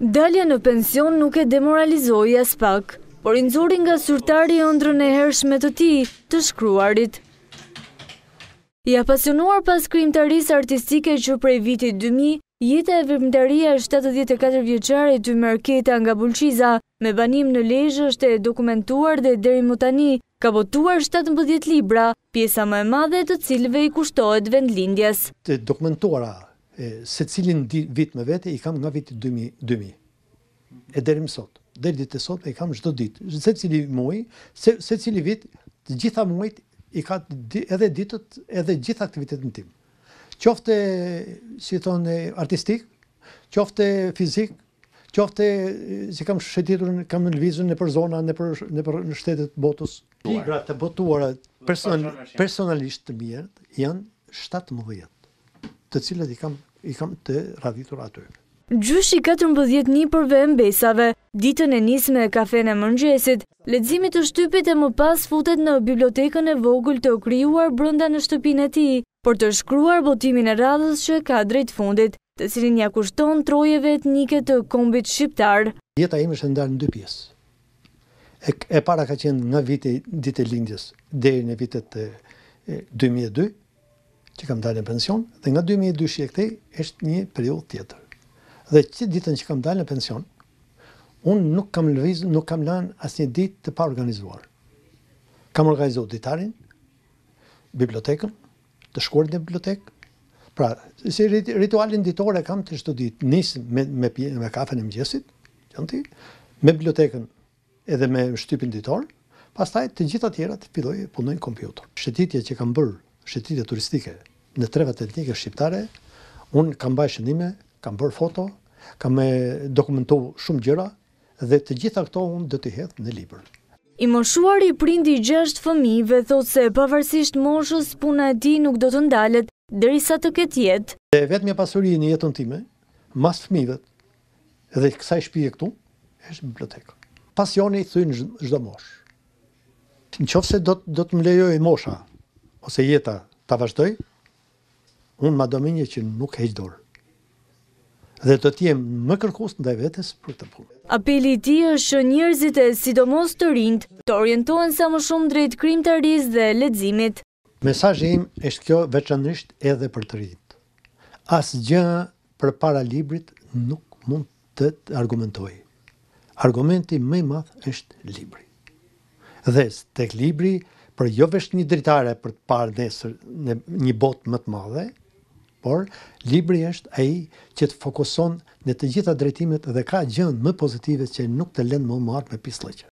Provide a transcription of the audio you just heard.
Dalja në pension nuk e demoralizoi as pak, por i nxori nga surtari ëndrrën e hershme të tij të shkruarit. I ja apasionuar pas krimtarisë artistike që prej vitit 2000, jeta e e 74 vjeqare të mërketa nga Bulqiza, me banim në lejshë është e dokumentuar dhe deri më tani, ka botuar 17 libra, pjesa më e madhe të cilve i kushtohet vendlindjes. Të dokumentuara se cilin vit me vete i kam nga vit 2000. E derim sot. Deri dit e sot i kam gjithdo dit. Se cili muaj, se cili vit, gjitha muajt i ka edhe ditët, edhe gjitha aktivitetin tim. Qofte, si thonë, artistik, qofte fizik, qofte, si kam shëtitur, kam në vizën në për zona, në për në shtetet botës. Pigra të botuara personalisht të mjerët janë 17 të cilët i kam i kam të raditur aty. Gjush i 14 një përve mbesave, ditën e nisme e kafene mëngjesit, ledzimit të shtypit e më pas futet në bibliotekën e vogull të okryuar brënda në shtëpin e ti, për të shkruar botimin e radhës që ka drejt fundit, të sirin një kushton trojeve etnike të kombit shqiptar. Jeta ime shë ndarë në dy pjesë. E, para ka qenë nga vitit ditë lindjes, dhe në vitet 2002, që kam dalë në pension, dhe nga 2002 e këtej, është një periudhë tjetër. Dhe që ditën që kam dalë në pension, unë nuk kam lëvizu, nuk kam lanë asë një ditë të pa organizuar. Kam organizuar ditarin, bibliotekën, të shkuar në bibliotekë, pra, si ritualin ditore kam të shtu ditë, nisë me kafe në mëgjesit, me bibliotekën edhe me shtypin ditore, pas taj të gjitha tjera të pidoj punojnë kompjotor. Shëtitje që kam bërë, shëtitje turistike, në treva të etnike shqiptare, unë kam bajë shëndime, kam bërë foto, kam me dokumentu shumë gjëra, dhe të gjitha këto unë dhe të hedhë në liber. I moshuari i prindi i fëmive, fëmi thot se pavarësisht moshës puna e ti nuk do të ndalet dërisa të këtë jetë. Dhe vetë mja pasurin në jetën time, mas fëmive dhe kësa i shpije këtu, është bibliotekë. Pasjoni i thujnë në gjdo moshë. Në qofë se do të më lejoj mosha, ose jeta të vazhdoj, unë ma domenje që nuk heqë dorë. Dhe të t'jem më kërkos në dhe vetës për të punë. Apeli ti është që njërzit e sidomos të rindë të orientohen sa më shumë drejt krim të rizë dhe ledzimit. Mesajë im është kjo veçanërisht edhe për të rindë. Asë gjë për para librit nuk mund të të Argumenti më i madh është libri. Dhe tek libri për jo vetëm një dritare për të parë një botë më të madhe, por libri është ai që të fokuson në të gjitha drejtimet dhe ka gjën më pozitive që nuk të lënë më marrë me pislëqë.